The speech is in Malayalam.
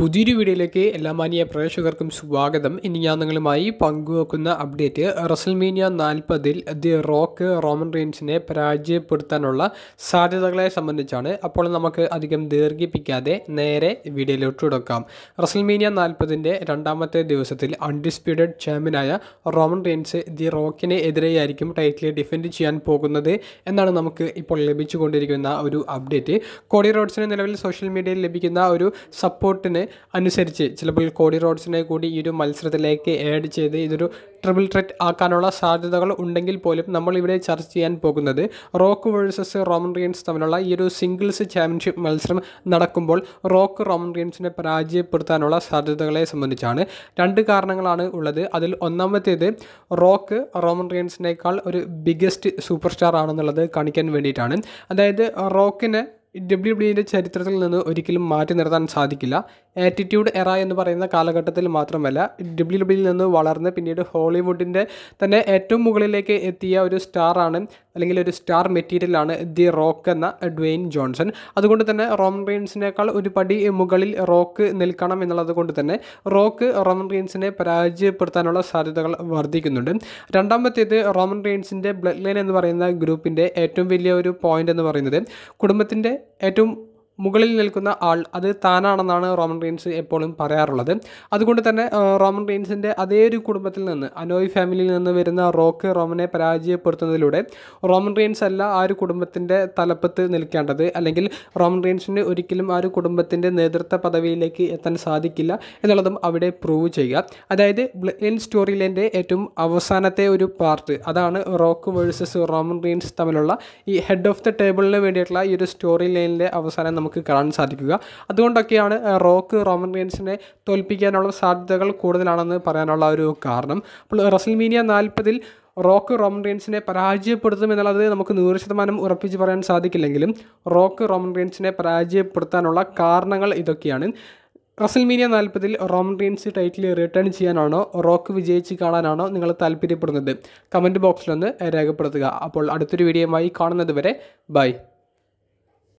പുതിയൊരു വീഡിയോയിലേക്ക് എല്ലാ മാനിയ പ്രേക്ഷകർക്കും സ്വാഗതം ഇനി ഞാൻ നിങ്ങളുമായി പങ്കുവെക്കുന്ന അപ്ഡേറ്റ് റസൽമീനിയ നാൽപ്പതിൽ ദി റോക്ക് റോമൻ റീൻസിനെ പരാജയപ്പെടുത്താനുള്ള സാധ്യതകളെ സംബന്ധിച്ചാണ് അപ്പോൾ നമുക്ക് അധികം ദീർഘിപ്പിക്കാതെ നേരെ വീഡിയോയിലോട്ട് തുടക്കാം റസൽമീനിയ നാൽപ്പതിൻ്റെ രണ്ടാമത്തെ ദിവസത്തിൽ അൺഡിസ്പ്യൂട്ടഡ് ചാമ്പ്യനായ റോമൻ റീൻസ് ദി റോക്കിനെ എതിരെയായിരിക്കും ടൈറ്റിൽ ഡിഫെൻഡ് ചെയ്യാൻ പോകുന്നത് എന്നാണ് നമുക്ക് ഇപ്പോൾ ലഭിച്ചുകൊണ്ടിരിക്കുന്ന ഒരു അപ്ഡേറ്റ് കോടി റോഡ്സിന് നിലവിൽ സോഷ്യൽ മീഡിയയിൽ ലഭിക്കുന്ന ഒരു സപ്പോർട്ടിന് അനുസരിച്ച് ചിലപ്പോൾ കോടി റോഡ്സിനെ കൂടി ഈ ഒരു മത്സരത്തിലേക്ക് ആഡ് ചെയ്ത് ഇതൊരു ട്രിപ്പിൾ ട്രെറ്റ് ആക്കാനുള്ള സാധ്യതകൾ ഉണ്ടെങ്കിൽ പോലും നമ്മൾ ഇവിടെ ചർച്ച ചെയ്യാൻ പോകുന്നത് റോക്ക് വേഴ്സസ് റോമൻ റിയൻസ് തമ്മിലുള്ള ഈ ഒരു സിംഗിൾസ് ചാമ്പ്യൻഷിപ്പ് മത്സരം നടക്കുമ്പോൾ റോക്ക് റോമൻ റിയൻസിനെ പരാജയപ്പെടുത്താനുള്ള സാധ്യതകളെ സംബന്ധിച്ചാണ് രണ്ട് കാരണങ്ങളാണ് ഉള്ളത് അതിൽ ഒന്നാമത്തേത് റോക്ക് റോമൻ റിയൻസിനേക്കാൾ ഒരു ബിഗ്ഗസ്റ്റ് സൂപ്പർ സ്റ്റാർ ആണെന്നുള്ളത് കാണിക്കാൻ വേണ്ടിയിട്ടാണ് അതായത് റോക്കിനെ ഡബ്ല്യു ഡബ്ല്യുവിൻ്റെ ചരിത്രത്തിൽ നിന്ന് ഒരിക്കലും മാറ്റി നിർത്താൻ സാധിക്കില്ല ആറ്റിറ്റ്യൂഡ് എറ എന്ന് പറയുന്ന കാലഘട്ടത്തിൽ മാത്രമല്ല ഡബ്ല്യു ഡബ്ല്യൂയിൽ e നിന്ന് വളർന്ന് പിന്നീട് ഹോളിവുഡിൻ്റെ തന്നെ ഏറ്റവും മുകളിലേക്ക് എത്തിയ ഒരു സ്റ്റാറാണ് അല്ലെങ്കിൽ ഒരു സ്റ്റാർ മെറ്റീരിയലാണ് ദി റോക്ക് എന്ന ഡ്വെയിൻ ജോൺസൺ അതുകൊണ്ട് തന്നെ റോമൻ റീൻസിനേക്കാൾ ഒരു പടി മുകളിൽ റോക്ക് നിൽക്കണം എന്നുള്ളത് കൊണ്ട് തന്നെ റോക്ക് റോമൻ റീൻസിനെ പരാജയപ്പെടുത്താനുള്ള സാധ്യതകൾ വർദ്ധിക്കുന്നുണ്ട് രണ്ടാമത്തേത് റോമൻ റീൻസിൻ്റെ ബ്ലഡ് ലൈൻ എന്ന് പറയുന്ന ഗ്രൂപ്പിൻ്റെ ഏറ്റവും വലിയ ഒരു പോയിൻ്റ് എന്ന് പറയുന്നത് കുടുംബത്തിൻ്റെ ഏറ്റവും മുകളിൽ നിൽക്കുന്ന ആൾ അത് താനാണെന്നാണ് റോമൻ റീൻസ് എപ്പോഴും പറയാറുള്ളത് അതുകൊണ്ട് തന്നെ റോമൻ റീൻസിൻ്റെ അതേ ഒരു കുടുംബത്തിൽ നിന്ന് അനോയ് ഫാമിലിയിൽ നിന്ന് വരുന്ന റോക്ക് റോമനെ പരാജയപ്പെടുത്തുന്നതിലൂടെ റോമൻ റീൻസ് അല്ല ആ ഒരു കുടുംബത്തിൻ്റെ തലപ്പത്ത് നിൽക്കേണ്ടത് അല്ലെങ്കിൽ റോമൻ റീൻസിന് ഒരിക്കലും ആ ഒരു കുടുംബത്തിൻ്റെ നേതൃത്വ പദവിയിലേക്ക് എത്താൻ സാധിക്കില്ല എന്നുള്ളതും അവിടെ പ്രൂവ് ചെയ്യുക അതായത് ബ്ലഡ് സ്റ്റോറി ലൈൻ്റെ ഏറ്റവും അവസാനത്തെ ഒരു പാർട്ട് അതാണ് റോക്ക് വേഴ്സസ് റോമൻ റീൻസ് തമ്മിലുള്ള ഈ ഹെഡ് ഓഫ് ദ ടേബിളിന് വേണ്ടിയിട്ടുള്ള ഈ ഒരു സ്റ്റോറി ലൈനിൻ്റെ അവസാനം നമുക്ക് നമുക്ക് കാണാൻ സാധിക്കുക അതുകൊണ്ടൊക്കെയാണ് റോക്ക് റോമൻ റീൻസിനെ തോൽപ്പിക്കാനുള്ള സാധ്യതകൾ കൂടുതലാണെന്ന് പറയാനുള്ള ഒരു കാരണം അപ്പോൾ റസൽമീനിയ നാൽപ്പതിൽ റോക്ക് റോമൻ റീൻസിനെ പരാജയപ്പെടുത്തും എന്നുള്ളത് നമുക്ക് നൂറ് ശതമാനം ഉറപ്പിച്ച് പറയാൻ സാധിക്കില്ലെങ്കിലും റോക്ക് റോമൻ റീൻസിനെ പരാജയപ്പെടുത്താനുള്ള കാരണങ്ങൾ ഇതൊക്കെയാണ് റസൽമീനിയ നാൽപ്പതിൽ റോമൻ റീൻസ് ടൈറ്റിൽ റിട്ടേൺ ചെയ്യാനാണോ റോക്ക് വിജയിച്ച് കാണാനാണോ നിങ്ങൾ താല്പര്യപ്പെടുന്നത് കമൻറ്റ് ബോക്സിലൊന്ന് രേഖപ്പെടുത്തുക അപ്പോൾ അടുത്തൊരു വീഡിയോയുമായി കാണുന്നത് വരെ ബൈ